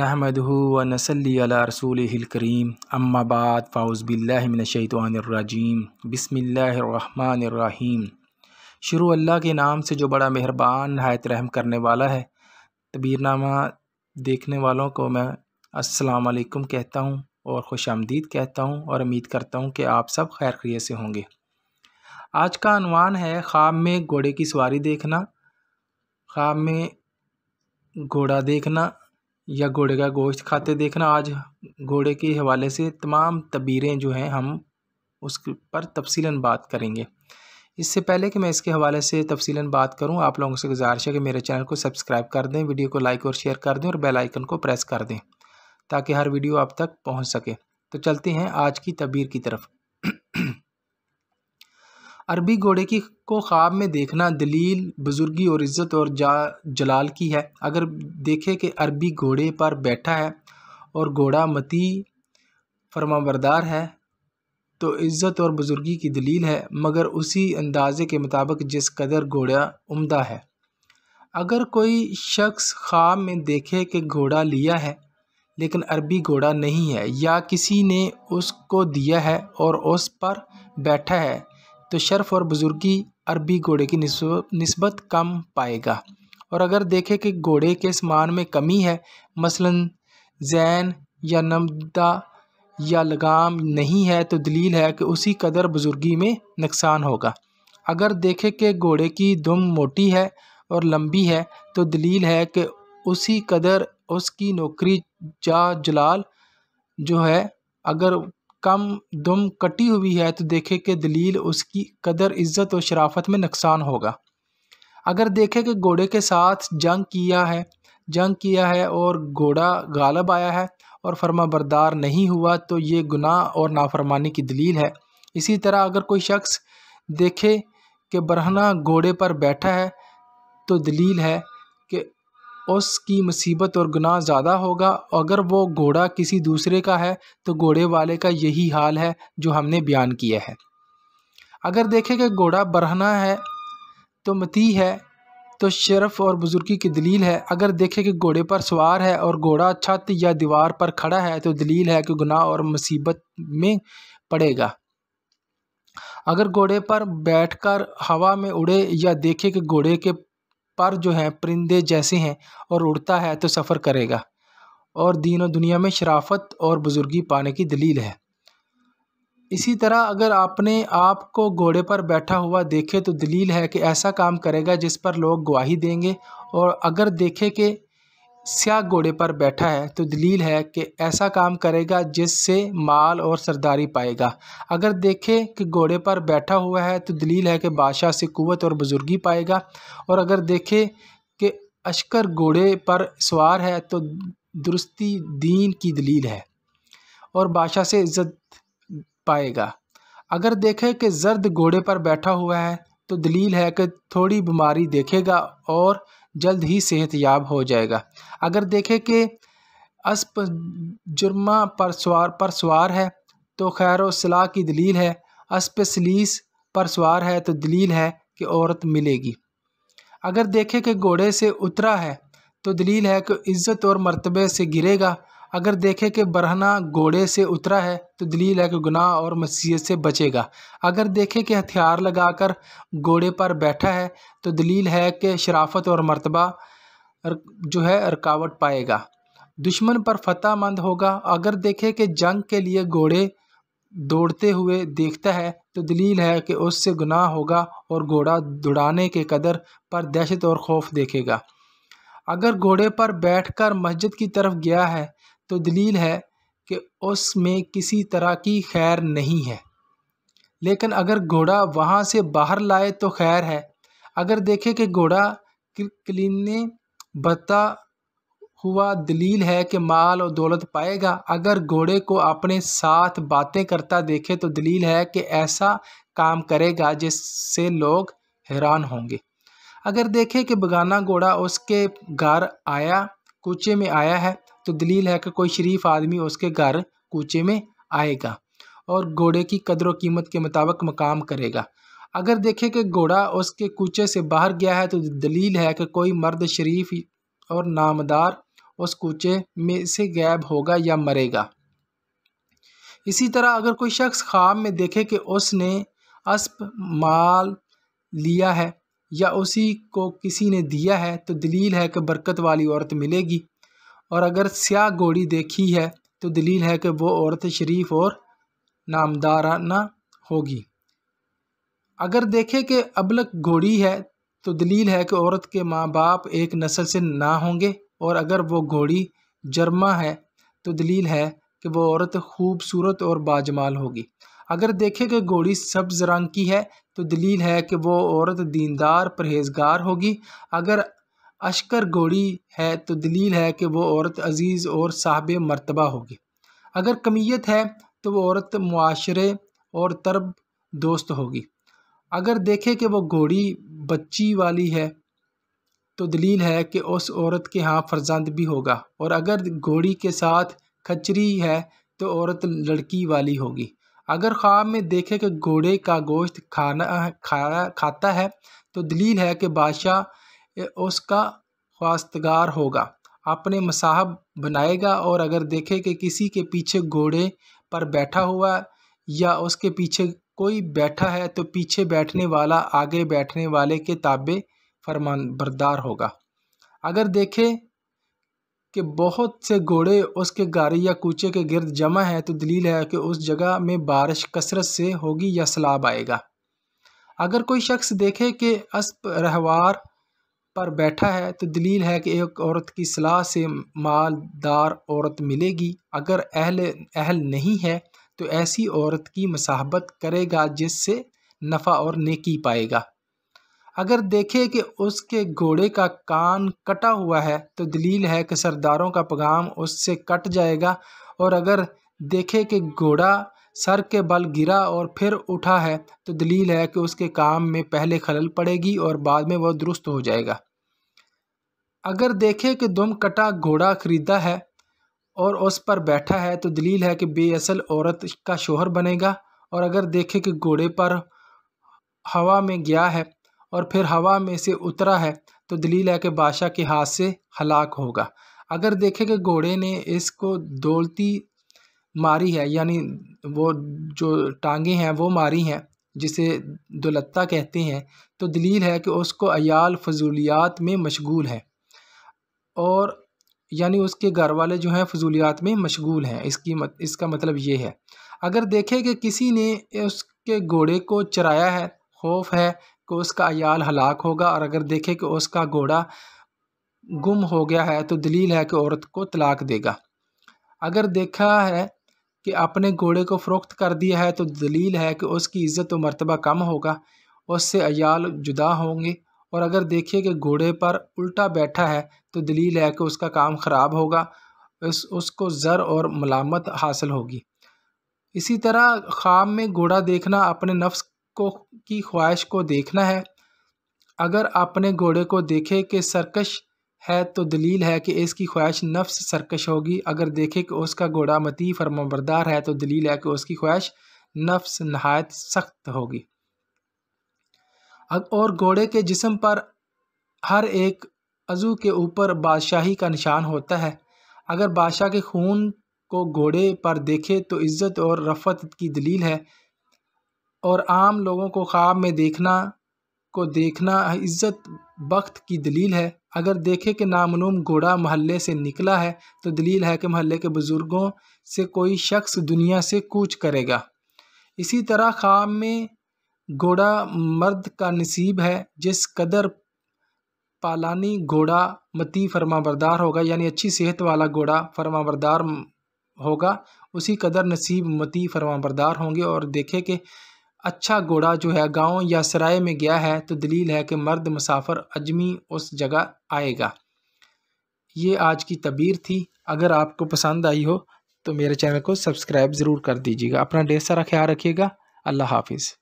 नहमदहू नसल नसली रसूल करीम अम्माबाद फ़ाउज़बिल्लिमिनशैतवानरजीम बसमीम शुरू अल्लाह के नाम से जो बड़ा मेहरबान नहायत रहम करने वाला है तबीरनामा देखने वालों को मैं असलकम कहता हूँ और खुश आमदीद कहता हूँ और उम्मीद करता हूँ कि आप सब खैर खैरिय से होंगे आज का अनवान है ख्वाब में घोड़े की सवारी देखना ख्वाब में घोड़ा देखना या घोड़े का गोश्त खाते देखना आज घोड़े के हवाले से तमाम तबीरें जो हैं हम उस पर तफसीला बात करेंगे इससे पहले कि मैं इसके हवाले से तफसीला बात करूं आप लोगों से गुजारिश है कि मेरे चैनल को सब्सक्राइब कर दें वीडियो को लाइक और शेयर कर दें और बेल आइकन को प्रेस कर दें ताकि हर वीडियो आप तक पहुंच सके तो चलते हैं आज की तबीर की तरफ अरबी घोड़े की को ख्वाब में देखना दलील बुज़ुर्गी और इज़्ज़त और जा जलाल की है अगर देखे कि अरबी घोड़े पर बैठा है और घोड़ा मती फरमाबरदार है तो इज़्ज़त और बुज़ुर्गी की दलील है मगर उसी अंदाज़े के मुताबिक जिस कदर घोड़ा उमदा है अगर कोई शख्स ख्वाब में देखे कि घोड़ा लिया है लेकिन अरबी घोड़ा नहीं है या किसी ने उसको दिया है और उस पर बैठा है तो शर्फ और बुज़ुर्गी अरबी घोड़े की नस्बत कम पाएगा और अगर देखें कि घोड़े के समान में कमी है मसलन जैन या नमदा या लगाम नहीं है तो दलील है कि उसी कदर बुज़ुर्गी में नुकसान होगा अगर देखें कि घोड़े की दुम मोटी है और लंबी है तो दलील है कि उसी कदर उसकी नौकरी जा जलाल जो है अगर कम दुम कटी हुई है तो देखे कि दलील उसकी कदर इज़्ज़त और शराफत में नुकसान होगा अगर देखे कि घोड़े के साथ जंग किया है जंग किया है और घोड़ा गालब आया है और फर्मा बरदार नहीं हुआ तो ये गुनाह और नाफरमानी की दलील है इसी तरह अगर कोई शख्स देखे कि बरहना घोड़े पर बैठा है तो दलील है कि उसकी मुसीबत और गुनाह ज़्यादा होगा अगर वो घोड़ा किसी दूसरे का है तो घोड़े वाले का यही हाल है जो हमने बयान किया है अगर देखें कि घोड़ा बरहना है तो मती है तो शरफ और बुज़ुर्गी की दलील है अगर देखें कि घोड़े पर सवार है और घोड़ा छत या दीवार पर खड़ा है तो दलील है कि गुनाह और मुसीबत में पड़ेगा अगर घोड़े पर बैठकर हवा में उड़े या देखे कि घोड़े के पर जो है परिंदे जैसे हैं और उड़ता है तो सफ़र करेगा और दीन और दुनिया में शराफत और बुज़ुर्गी पाने की दलील है इसी तरह अगर आपने आप को घोड़े पर बैठा हुआ देखे तो दलील है कि ऐसा काम करेगा जिस पर लोग गवाही देंगे और अगर देखे कि स्याह घोड़े पर बैठा है तो दलील है कि ऐसा काम करेगा जिससे माल और सरदारी पाएगा अगर देखे कि घोड़े पर बैठा हुआ है तो दलील है कि बादशाह से कुवत और बुजुर्गी पाएगा और अगर देखे कि अशकर घोड़े पर सवार है तो दुरुस्ती दीन की दलील है और बादशाह से इज्जत पाएगा अगर देखे कि जर्द घोड़े पर बैठा हुआ है तो दलील है कि थोड़ी बीमारी देखेगा और जल्द ही सेहतयाब हो जाएगा अगर देखें कि असप जुर्मा पर सवार पर सवार है तो खैर सलाह की दलील है असप सलीस पर सवार है तो दलील है कि औरत मिलेगी अगर देखें कि घोड़े से उतरा है तो दलील है कि इज़्ज़त और मर्तबे से गिरेगा अगर देखे कि बरहना घोड़े से उतरा है तो दलील है कि गुनाह और मसीहत से बचेगा अगर देखे कि हथियार लगाकर घोड़े पर बैठा है तो दलील है कि शराफत और मरतबा जो है रुकावट पाएगा दुश्मन पर फतेह मंद होगा अगर देखे कि जंग के लिए घोड़े दौड़ते हुए देखता है तो दलील है कि उससे गुनाह होगा और घोड़ा दौड़ाने के कदर पर दहशत और खौफ देखेगा अगर घोड़े पर बैठकर मस्जिद की तरफ गया है तो दलील है कि उसमें किसी तरह की खैर नहीं है लेकिन अगर घोड़ा वहाँ से बाहर लाए तो खैर है अगर देखे कि घोड़ा क्लीने बता हुआ दलील है कि माल और दौलत पाएगा अगर घोड़े को अपने साथ बातें करता देखे तो दलील है कि ऐसा काम करेगा जिससे लोग हैरान होंगे अगर देखे कि बगाना घोड़ा उसके घर आया कूचे में आया है तो दलील है कि कोई शरीफ आदमी उसके घर कूचे में आएगा और घोड़े की कदर व कीमत के मुताबिक मकाम करेगा अगर देखे कि घोड़ा उसके कूचे से बाहर गया है तो दलील है कि कोई मर्द शरीफ और नामदार उस कूचे में से गायब होगा या मरेगा इसी तरह अगर कोई शख्स ख्वाब में देखे कि उसने अस्प माल लिया है या उसी को किसी ने दिया है तो दलील है कि बरकत वाली औरत मिलेगी और अगर स्याह घोड़ी देखी है तो दलील है कि वो औरत शरीफ और नामदाराना होगी अगर देखे कि अबलक घोड़ी है तो दलील है कि औरत के माँ बाप एक नस्ल से ना होंगे और अगर वो घोड़ी जर्मा है तो दलील है कि वो औरत खूबसूरत और बाजमाल होगी अगर देखे कि घोड़ी सब्ज़ रंग की है तो दलील है कि वो औरत दीनदार परहेजगार होगी अगर अश्कर घोड़ी है तो दलील है कि वह औरत अजीज़ और साहब मरतबा होगी अगर कमीत है तो वह औरत मुआरे और तरब दोस्त होगी अगर देखे कि वह घोड़ी बच्ची वाली है तो दलील है कि उस औरत के यहाँ फर्जंद भी होगा और अगर घोड़ी के साथ खचरी है तो औरत लड़की वाली होगी अगर ख्वाब में देखे कि घोड़े का गोश्त खाना खा खाता है तो दलील है कि बादशाह उसका ख्वास्तगार होगा अपने मसाहब बनाएगा और अगर देखे कि किसी के पीछे घोड़े पर बैठा हुआ या उसके पीछे कोई बैठा है तो पीछे बैठने वाला आगे बैठने वाले के ताबे फरमान बरदार होगा अगर देखे कि बहुत से घोड़े उसके गाड़ी या कूचे के गिरद जमा है तो दलील है कि उस जगह में बारिश कसरत से होगी या सलाब आएगा अगर कोई शख्स देखे कि असप रहवार पर बैठा है तो दलील है कि एक औरत की सलाह से मालदार औरत मिलेगी अगर अहल अहल नहीं है तो ऐसी औरत की मसाहबत करेगा जिससे नफ़ा और नेकी पाएगा अगर देखे कि उसके घोड़े का कान कटा हुआ है तो दलील है कि सरदारों का पैगाम उससे कट जाएगा और अगर देखे कि घोड़ा सर के बल गिरा और फिर उठा है तो दलील है कि उसके काम में पहले खलल पड़ेगी और बाद में वह दुरुस्त हो जाएगा अगर देखे कि दुम कटा घोड़ा खरीदा है और उस पर बैठा है तो दलील है कि बेअसल औरत का शोहर बनेगा और अगर देखे कि घोड़े पर हवा में गया है और फिर हवा में से उतरा है तो दलील है कि बादशाह के हाथ से हलाक होगा अगर देखे कि घोड़े ने इसको दौलती मारी है यानी वो जो टांगे हैं वो मारी हैं जिसे दुलत्ता कहते हैं तो दलील है कि उसको अयाल फजूलियात में मशगूल है और यानी उसके घर वाले जो हैं फजूलियात में मशगूल हैं इसकी मत, इसका मतलब ये है अगर देखें कि किसी ने उसके घोड़े को चराया है खौफ है कि उसका अयाल हलाक होगा और अगर देखें कि उसका घोड़ा गुम हो गया है तो दलील है कि औरत को तलाक देगा अगर देखा है कि आपने घोड़े को फ़रोख्त कर दिया है तो दलील है कि उसकी इज़्ज़त व तो मरतबा कम होगा उससे अयाल जुदा होंगे और अगर देखिए कि घोड़े पर उल्टा बैठा है तो दलील है कि उसका काम ख़राब होगा उस उसको ज़र और मलामत हासिल होगी इसी तरह ख़्वाब में घोड़ा देखना अपने नफ्स को की ख्वाहिश को देखना है अगर अपने घोड़े को देखे कि सरकश है तो दलील है कि इसकी ख्वाहिश नफ्स सरकश होगी अगर देखे कि उसका घोड़ा मती फरमाबरदार है तो दलील है कि उसकी ख्वाहिश नफ्स नहायत सख्त होगी और घोड़े के जिसम पर हर एक अज़ू के ऊपर बादशाही का निशान होता है अगर बादशाह के खून को घोड़े पर देखे तो इज़्ज़त और रफ़त की दलील है और आम लोगों को ख्वाब में देखना को देखना इज्जत वक्त की दलील है अगर देखे कि नामनूम घोड़ा महल्ले से निकला है तो दलील है कि महल्ले के बुज़ुर्गों से कोई शख्स दुनिया से कूच करेगा इसी तरह ख़्वाब में घोड़ा मर्द का नसीब है जिस कदर पालानी घोड़ा मती फरमाबरदार होगा यानी अच्छी सेहत वाला घोड़ा फरमाबरदार होगा उसी कदर नसीब मती फरमाबरदार होंगे और देखें कि अच्छा घोड़ा जो है गांव या सराय में गया है तो दलील है कि मर्द मुसाफर अजमी उस जगह आएगा ये आज की तबीर थी अगर आपको पसंद आई हो तो मेरे चैनल को सब्सक्राइब ज़रूर कर दीजिएगा अपना ढेर सारा ख्याल रखिएगा अल्लाह हाफिज़